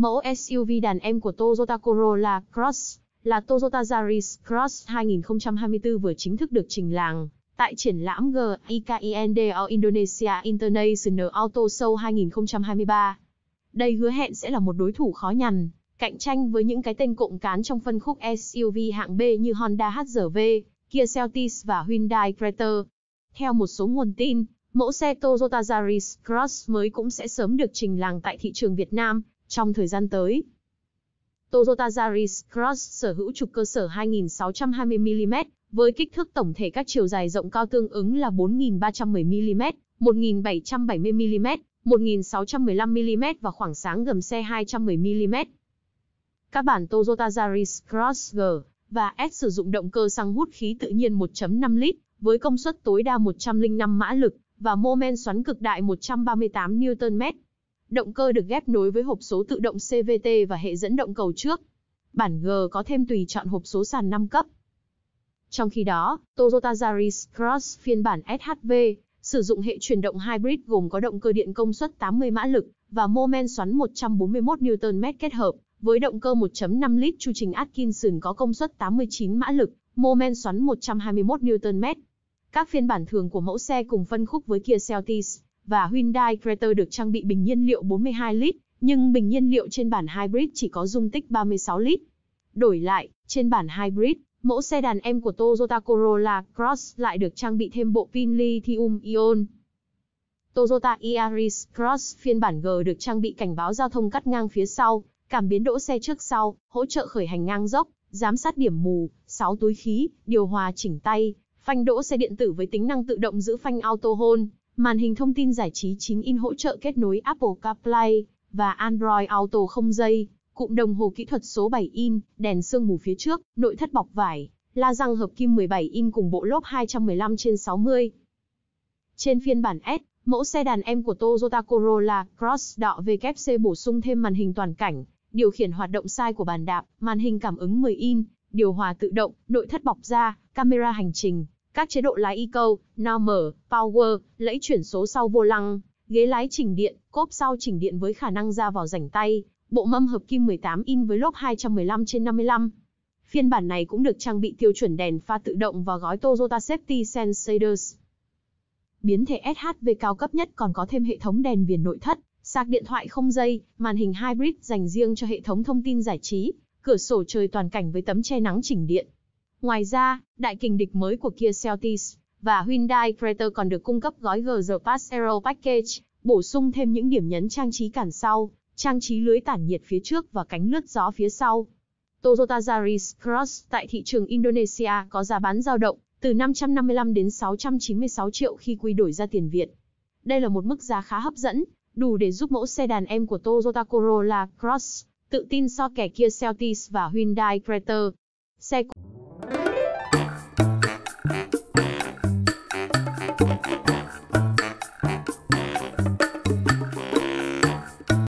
Mẫu SUV đàn em của Toyota Corolla Cross là Toyota Yaris Cross 2024 vừa chính thức được trình làng tại triển lãm GIKINDO Indonesia International Auto Show 2023. Đây hứa hẹn sẽ là một đối thủ khó nhằn, cạnh tranh với những cái tên cộng cán trong phân khúc SUV hạng B như Honda HR-V, Kia Celtis và Hyundai Creta. Theo một số nguồn tin, mẫu xe Toyota Yaris Cross mới cũng sẽ sớm được trình làng tại thị trường Việt Nam trong thời gian tới. Toyota Yaris Cross sở hữu trục cơ sở 2620mm, với kích thước tổng thể các chiều dài rộng cao tương ứng là 4310mm, 1770mm, 1615mm và khoảng sáng gầm xe 210mm. Các bản Toyota Yaris Cross G và S sử dụng động cơ xăng hút khí tự nhiên 1.5 lít, với công suất tối đa 105 mã lực và mô men xoắn cực đại 138 Nm. Động cơ được ghép nối với hộp số tự động CVT và hệ dẫn động cầu trước. Bản G có thêm tùy chọn hộp số sàn 5 cấp. Trong khi đó, Toyota Yaris Cross phiên bản SHV sử dụng hệ chuyển động hybrid gồm có động cơ điện công suất 80 mã lực và mô men xoắn 141 Nm kết hợp, với động cơ 1.5 lít chu trình Atkinson có công suất 89 mã lực, mô men xoắn 121 Nm. Các phiên bản thường của mẫu xe cùng phân khúc với Kia Seltis và Hyundai Creta được trang bị bình nhiên liệu 42 lít, nhưng bình nhiên liệu trên bản hybrid chỉ có dung tích 36 lít. Đổi lại, trên bản hybrid, mẫu xe đàn em của Toyota Corolla Cross lại được trang bị thêm bộ pin lithium-ion. Toyota Yaris Cross phiên bản G được trang bị cảnh báo giao thông cắt ngang phía sau, cảm biến đỗ xe trước sau, hỗ trợ khởi hành ngang dốc, giám sát điểm mù, 6 túi khí, điều hòa chỉnh tay, phanh đỗ xe điện tử với tính năng tự động giữ phanh auto hold. Màn hình thông tin giải trí 9 in hỗ trợ kết nối Apple CarPlay và Android Auto không dây, cụm đồng hồ kỹ thuật số 7 in, đèn sương mù phía trước, nội thất bọc vải, la răng hợp kim 17 in cùng bộ lốp 215 trên 60. Trên phiên bản S, mẫu xe đàn em của Toyota Corolla Cross đọ WC bổ sung thêm màn hình toàn cảnh, điều khiển hoạt động sai của bàn đạp, màn hình cảm ứng 10 in, điều hòa tự động, nội thất bọc da, camera hành trình, các chế độ lái Eco, Normal, Power, lẫy chuyển số sau vô lăng, ghế lái chỉnh điện, cốp sau chỉnh điện với khả năng ra vào rảnh tay, bộ mâm hợp kim 18 in với lốp 215 trên 55. Phiên bản này cũng được trang bị tiêu chuẩn đèn pha tự động và gói Toyota Safety Sensors. Biến thể SHV cao cấp nhất còn có thêm hệ thống đèn viền nội thất, sạc điện thoại không dây, màn hình hybrid dành riêng cho hệ thống thông tin giải trí, cửa sổ trời toàn cảnh với tấm che nắng chỉnh điện. Ngoài ra, đại kình địch mới của Kia Celtis và Hyundai Creta còn được cung cấp gói GR Pass Aero Package, bổ sung thêm những điểm nhấn trang trí cản sau, trang trí lưới tản nhiệt phía trước và cánh lướt gió phía sau. Toyota Yaris Cross tại thị trường Indonesia có giá bán dao động từ 555 đến 696 triệu khi quy đổi ra tiền Việt. Đây là một mức giá khá hấp dẫn, đủ để giúp mẫu xe đàn em của Toyota Corolla Cross tự tin so kẻ Kia Celtis và Hyundai Creta. Xe